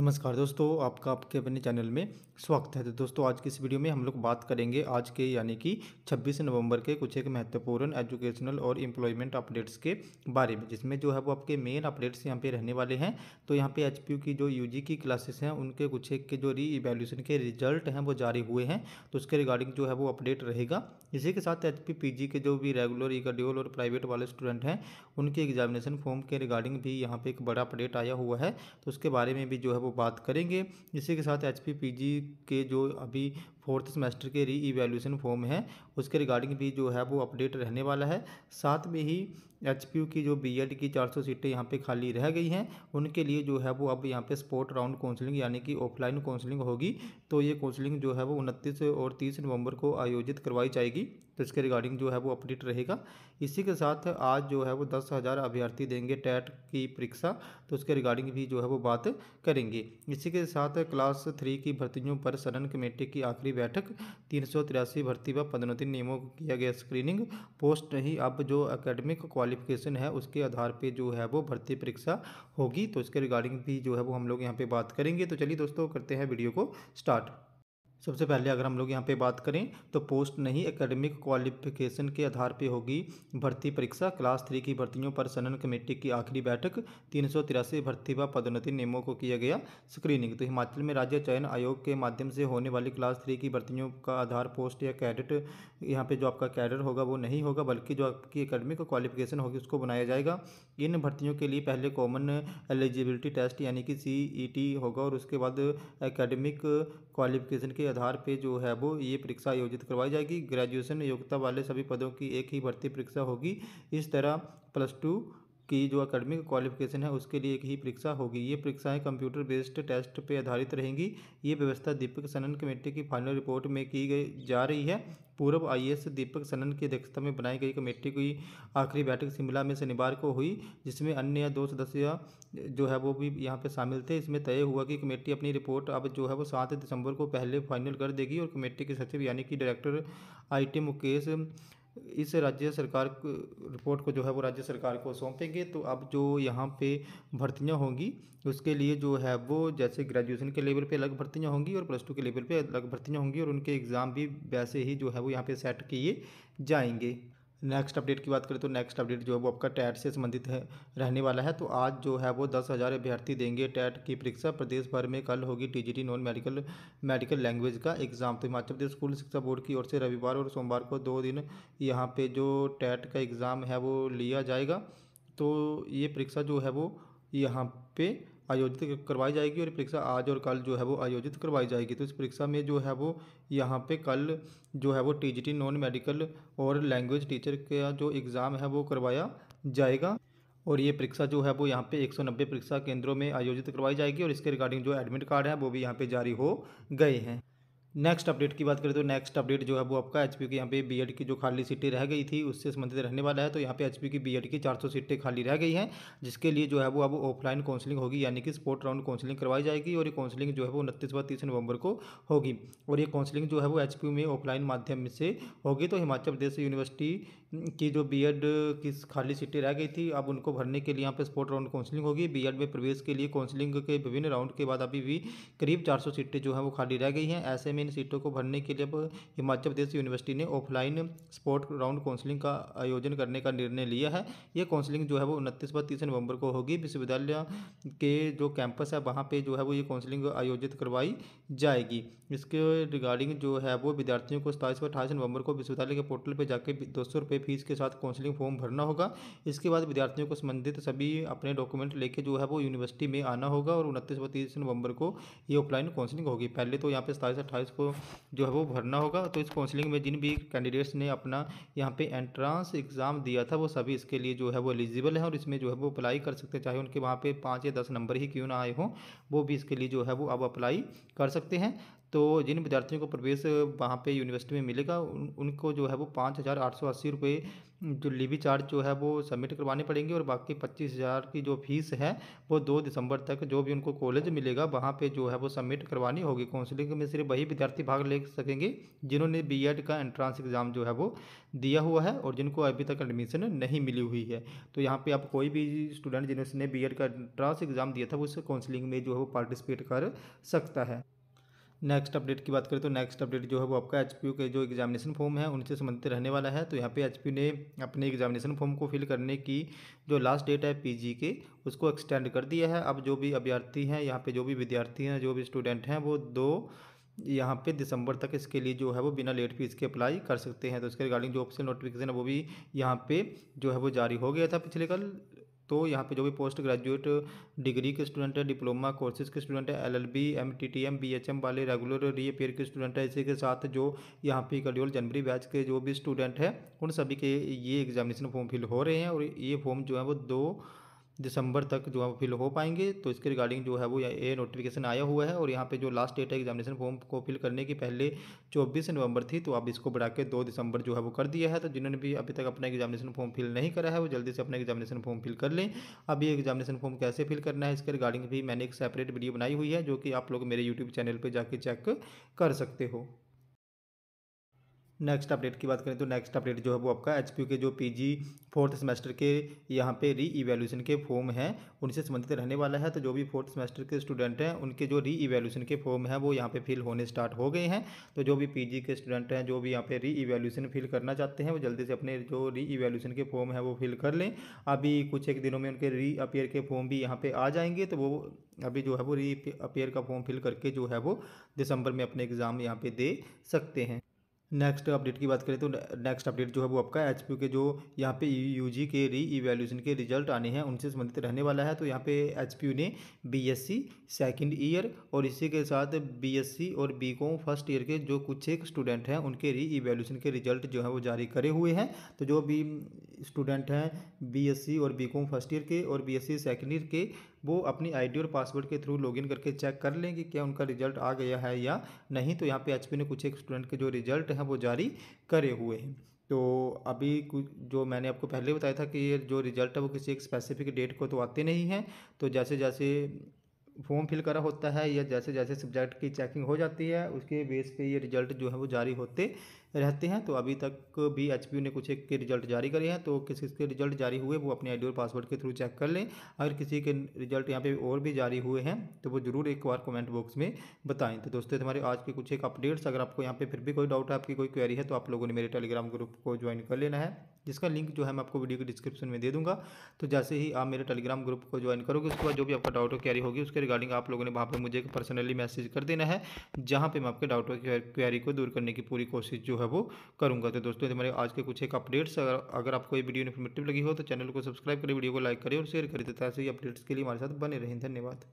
नमस्कार दोस्तों आपका आपके अपने चैनल में स्वागत है तो दोस्तों आज की इस वीडियो में हम लोग बात करेंगे आज के यानी कि 26 नवंबर के कुछ एक महत्वपूर्ण एजुकेशनल और एम्प्लॉयमेंट अपडेट्स के बारे में जिसमें जो है वो आपके मेन अपडेट्स यहाँ पे रहने वाले हैं तो यहाँ पे एच की जो यू की क्लासेस हैं उनके कुछ एक के जो री इवेल्यूशन के रिजल्ट हैं वो जारी हुए हैं तो उसके रिगार्डिंग जो है वो अपडेट रहेगा इसी के साथ एच पी के जो भी रेगुलर इकड्यूल और प्राइवेट वाले स्टूडेंट हैं उनके एग्जामिनेशन फॉर्म के रिगार्डिंग भी यहाँ पर एक बड़ा अपडेट आया हुआ है तो उसके बारे में भी जो है वो बात करेंगे इसी के साथ एच के जो अभी फोर्थ सेमेस्टर के री इवेल्यूशन फॉर्म है उसके रिगार्डिंग भी जो है वो अपडेट रहने वाला है साथ में ही एच की जो बी e की 400 सीटें यहाँ पे खाली रह गई हैं उनके लिए जो है वो अब यहाँ पे स्पोर्ट राउंड काउंसलिंग यानी कि ऑफलाइन काउंसलिंग होगी तो ये काउंसलिंग जो है वो उनतीस और तीस नवंबर को आयोजित करवाई जाएगी तो इसके रिगार्डिंग जो है वो अपडेट रहेगा इसी के साथ आज जो है वो दस हज़ार अभ्यर्थी देंगे टैट की परीक्षा तो उसके रिगार्डिंग भी जो है वो बात करेंगे इसी के साथ क्लास थ्री की भर्तियों पर सदन कमेटी की आखिरी पहली बैठक तीन सौ तिरासी भर्ती व पदोन्नति नियमों को किया गया स्क्रीनिंग पोस्ट नहीं अब जो अकेडमिक क्वालिफिकेशन है उसके आधार पर जो है वो भर्ती परीक्षा होगी तो इसके रिगार्डिंग भी जो है वो हम लोग यहाँ पर बात करेंगे तो चलिए दोस्तों करते हैं वीडियो को स्टार्ट सबसे पहले अगर हम लोग यहाँ पे बात करें तो पोस्ट नहीं एकेडमिक क्वालिफिकेशन के आधार पे होगी भर्ती परीक्षा क्लास थ्री की भर्तियों पर सनन कमेटी की आखिरी बैठक तीन सौ तिरासी भर्ती व पदोन्नति नियमों को किया गया स्क्रीनिंग तो हिमाचल में राज्य चयन आयोग के माध्यम से होने वाली क्लास थ्री की भर्तियों का आधार पोस्ट या कैडेट यहाँ पर जो आपका कैडेट होगा वो नहीं होगा बल्कि जो आपकी अकेडमिक क्वालिफिकेशन होगी उसको बनाया जाएगा इन भर्तियों के लिए पहले कॉमन एलिजिबिलिटी टेस्ट यानी कि सी e होगा और उसके बाद अकेडमिक क्वालिफिकेशन के आधार पे जो है वो ये परीक्षा आयोजित करवाई जाएगी ग्रेजुएशन योग्यता वाले सभी पदों की एक ही भर्ती परीक्षा होगी इस तरह प्लस टू की जो अकेडमिक क्वालिफिकेशन है उसके लिए एक ही परीक्षा होगी ये परीक्षाएं कंप्यूटर बेस्ड टेस्ट पे आधारित रहेंगी ये व्यवस्था दीपक सनन कमेटी की फाइनल रिपोर्ट में की गई जा रही है पूर्व आईएएस दीपक सनन की अध्यक्षता में बनाई गई कमेटी की आखिरी बैठक शिमला में शनिवार को हुई जिसमें अन्य दो सदस्य जो है वो भी यहाँ पे शामिल थे इसमें तय हुआ कि कमेटी अपनी रिपोर्ट अब जो है वो सात दिसंबर को पहले फाइनल कर देगी और कमेटी के सचिव यानी कि डायरेक्टर आईटी मुकेश इस राज्य सरकार रिपोर्ट को जो है वो राज्य सरकार को सौंपेंगे तो अब जो यहाँ पे भर्तियाँ होंगी उसके लिए जो है वो जैसे ग्रेजुएशन के लेवल पे अलग भर्तियाँ होंगी और प्लस टू के लेवल पे अलग भर्तियाँ होंगी और उनके एग्ज़ाम भी वैसे ही जो है वो यहाँ पे सेट किए जाएंगे नेक्स्ट अपडेट की बात करें तो नेक्स्ट अपडेट जो है वो आपका टैट से संबंधित है रहने वाला है तो आज जो है वो दस हज़ार अभ्यर्थी देंगे टैट की परीक्षा प्रदेश भर में कल होगी TGT non medical medical language का एग्ज़ाम तो हिमाचल प्रदेश स्कूल शिक्षा बोर्ड की ओर से रविवार और सोमवार को दो दिन यहाँ पर जो टैट का एग्ज़ाम है वो लिया जाएगा तो ये परीक्षा जो है वो यहाँ पे आयोजित करवाई जाएगी और परीक्षा आज और कल जो है वो आयोजित करवाई जाएगी तो इस परीक्षा में जो है वो यहाँ पे कल जो है वो टीजीटी नॉन मेडिकल और लैंग्वेज टीचर का जो एग्ज़ाम है वो करवाया जाएगा और ये परीक्षा जो है वो यहाँ पे 190 परीक्षा केंद्रों में आयोजित करवाई जाएगी और इसके रिगार्डिंग जो एडमिट कार्ड है वो भी यहाँ पर जारी हो गए हैं नेक्स्ट अपडेट की बात करें तो नेक्स्ट अपडेट जो है वो आपका एच की यहाँ पे बी की जो खाली सीटें रह गई थी उससे संबंधित रहने वाला है तो यहाँ पे एच की बी की 400 सीटें खाली रह गई हैं जिसके लिए जो है वो अब ऑफलाइन काउंसलिंग होगी यानी कि स्पोर्ट राउंड काउंसलिंग करवाई जाएगी और ये काउंसलिंग जो है वो उनतीस व तीस नवंबर को होगी और ये काउंसलिंग जो है वो एच में ऑफलाइन माध्यम से होगी तो हिमाचल प्रदेश यूनिवर्सिटी की जो बी की खाली सीटें रह गई थी अब उनको भरने के लिए यहाँ पर स्पोर्ट राउंड काउंसलिंग होगी बी में प्रवेश के लिए काउंसलिंग के विभिन्न राउंड के बाद अभी भी करीब चार सीटें जो है वो खाली रह गई हैं ऐसे में में इन सीटों को भरने के लिए अब हिमाचल प्रदेश यूनिवर्सिटी ने ऑफलाइन स्पोर्ट राउंड काउंसलिंग का आयोजन करने का निर्णय लिया है यह काउंसलिंग जो है वो उनतीस व तीस नवंबर को होगी विश्वविद्यालय के जो कैंपस है वहाँ पर जो है वो ये काउंसलिंग आयोजित करवाई जाएगी इसके रिगार्डिंग जो है वो विद्यार्थियों को सताईस व अठाईस नवंबर को विश्वविद्यालय के पोर्टल पर जाकर दो सौ रुपये फीस के साथ काउंसलिंग फॉर्म भरना होगा इसके बाद विद्यार्थियों को संबंधित सभी अपने डॉक्यूमेंट लेके जो है वो यूनिवर्सिटी में आना होगा और उनतीस व तीस नवंबर को ये ऑफलाइन काउंसलिंग होगी पहले तो यहाँ पे सताईस अट्ठाईस इसको जो है वो भरना होगा तो इस काउंसलिंग में जिन भी कैंडिडेट्स ने अपना यहाँ पे एंट्रांस एग्ज़ाम दिया था वो सभी इसके लिए जो है वो एलिजिबल है और इसमें जो है वो अप्लाई कर सकते हैं चाहे उनके वहाँ पे पाँच या दस नंबर ही क्यों ना आए हों वो भी इसके लिए जो है वो अब अप्लाई कर सकते हैं तो जिन विद्यार्थियों को प्रवेश वहाँ पे यूनिवर्सिटी में मिलेगा उन उनको जो है वो पाँच हज़ार आठ सौ अस्सी रुपये जो लिवी चार्ज जो है वो सबमिट करवाने पड़ेंगे और बाकी पच्चीस हज़ार की जो फीस है वो दो दिसंबर तक जो भी उनको कॉलेज मिलेगा वहाँ पे जो है वो सबमिट करवानी होगी काउंसलिंग में सिर्फ वही विद्यार्थी भाग ले सकेंगे जिन्होंने बी का एंट्रांस एग्ज़ाम जो है वो दिया हुआ है और जिनको अभी तक एडमिशन नहीं मिली हुई है तो यहाँ पर आप कोई भी स्टूडेंट जिन्होंने बी का एंट्रांस एग्ज़ाम दिया था उस काउंसलिंग में जो है वो पार्टिसिपेट कर सकता है नेक्स्ट अपडेट की बात करें तो नेक्स्ट अपडेट जो है वो आपका एच के जो एग्जामिनेशन फॉर्म है उनसे संबंधित रहने वाला है तो यहाँ पे एच ने अपने एग्जामिनेशन फॉर्म को फिल करने की जो लास्ट डेट है पीजी के उसको एक्सटेंड कर दिया है अब जो भी अभ्यर्थी हैं यहाँ पे जो भी विद्यार्थी हैं जो भी स्टूडेंट हैं वो दो यहाँ पे दिसंबर तक इसके लिए जो है वो बिना लेट फीस के अप्लाई कर सकते हैं तो इसके रिगार्डिंग जो ऑप्शन नोटिफिकेशन है वो भी यहाँ पे जो है वो जारी हो गया था पिछले कल तो यहाँ पे जो भी पोस्ट ग्रेजुएट डिग्री के स्टूडेंट है डिप्लोमा कोर्सेज के स्टूडेंट है L L B M T T M B H M वाले रेगुलर रीअपेयर के स्टूडेंट है इसी के साथ जो यहाँ पे कलियोल जनवरी बैच के जो भी स्टूडेंट हैं उन सभी के ये एग्जामिनेशन फॉर्म फिल हो रहे हैं और ये फॉर्म जो है वो दो दिसंबर तक जो है फिल हो पाएंगे तो इसके रिगार्डिंग जो है वो ये नोटिफिकेशन आया हुआ है और यहाँ पे जो लास्ट डेट है एग्जामिनेशन फॉर्म को फिल करने की पहले चौबीस नवंबर थी तो अब इसको बढ़ा के दो दिसंबर जो है वो कर दिया है तो जिन्होंने भी अभी तक अपना एग्जामिनेशन फॉर्म फिल नहीं करा है वो जल्दी से अपना एग्जामिनेशन फॉर्म फिल कर लें अब ये एग्जामिनेशन फॉर्म कैसे फिल करना है इसके रिगार्डिंग भी मैंने एक सेपरेट वीडियो बनाई हुई है जो कि आप लोग मेरे यूट्यूब चैनल पर जाके चेक कर सकते हो नेक्स्ट अपडेट की बात करें तो नेक्स्ट अपडेट जो है वो आपका एच के जो पी फोर्थ सेमेस्टर के यहाँ पे री इवेल्यूशन के फॉर्म हैं उनसे संबंधित रहने वाला है तो जो भी फोर्थ सेमेस्टर के स्टूडेंट हैं उनके जो री इवेल्यूशन के फॉर्म हैं वो यहाँ पे फिल होने स्टार्ट हो गए हैं तो जो भी पीजी के स्टूडेंट हैं जो भी यहाँ पे री इवेल्यूशन फिल करना चाहते हैं वो जल्दी से अपने जो री इवेल्यूशन के फॉर्म है वो फिल कर लें अभी कुछ एक दिनों में उनके री अपेयर के फॉर्म भी यहाँ पर आ जाएंगे तो वो अभी जो है वो री अपेयर का फॉर्म फिल करके जो है वो दिसंबर में अपने एग्ज़ाम यहाँ पर दे सकते हैं नेक्स्ट अपडेट की बात करें तो नेक्स्ट अपडेट जो है वो आपका एच के जो यहाँ पे यूजी के री इवेल्यूशन के रिजल्ट आने हैं उनसे संबंधित रहने वाला है तो यहाँ पे एच ने बीएससी सेकंड ईयर और इसी के साथ बीएससी और बीकॉम फर्स्ट ईयर के जो कुछ एक स्टूडेंट हैं उनके री इवेल्यूशन के रिजल्ट जो है वो जारी करे हुए हैं तो जो भी स्टूडेंट हैं बी और बी फर्स्ट ईयर के और बी एस सेकेंड ईयर के वो अपनी आईडी और पासवर्ड के थ्रू लॉगिन करके चेक कर लें कि क्या उनका रिजल्ट आ गया है या नहीं तो यहाँ पे एच ने कुछ एक स्टूडेंट के जो रिजल्ट हैं वो जारी करे हुए हैं तो अभी कुछ जो मैंने आपको पहले बताया था कि ये जो रिजल्ट है वो किसी एक स्पेसिफिक डेट को तो आते नहीं हैं तो जैसे जैसे फॉर्म फिल करा होता है या जैसे जैसे सब्जेक्ट की चेकिंग हो जाती है उसके बेस पे ये रिजल्ट जो है वो जारी होते रहते हैं तो अभी तक भी एच ने कुछ एक के रिजल्ट जारी करे हैं तो किस किसके रिजल्ट जारी हुए वो अपने आई और पासवर्ड के थ्रू चेक कर लें अगर किसी के रिजल्ट यहाँ पे और भी जारी हुए हैं तो वो ज़रूर एक बार कमेंट बॉक्स में बताएं तो दोस्तों हमारे आज के कुछ एक अपडेट्स अगर आपको यहाँ पर फिर भी कोई डाउट है आपकी कोई क्वेरी है तो आप लोगों ने मेरे टेलीग्राम ग्रुप को ज्वाइन कर लेना है जिसका लिंक जो है मैं आपको वीडियो के डिस्क्रिप्शन में दे दूंगा तो जैसे ही आप मेरे टेलीग्राम ग्रुप को ज्वाइन करोगे उसके बाद जो भी आपका डाउट और क्वेरी होगी उसके रिगार्डिंग आप लोगों ने वहाँ पर मुझे पर्सनली मैसेज कर देना है जहाँ पर मैं आपके डाउट और क्वेरी को दूर करने की पूरी कोशिश जो है वो करूँगा तो दोस्तों हमारे आज के कुछ एक अपडेट्स अगर अगर आपको ये वीडियो इन्फॉर्मेटिव लगी हो तो चैनल को सब्सक्राइब करें वीडियो को लाइक करें और शेयर करें तो ऐसे ही अपडेट्स के लिए हमारे साथ बने रहें धन्यवाद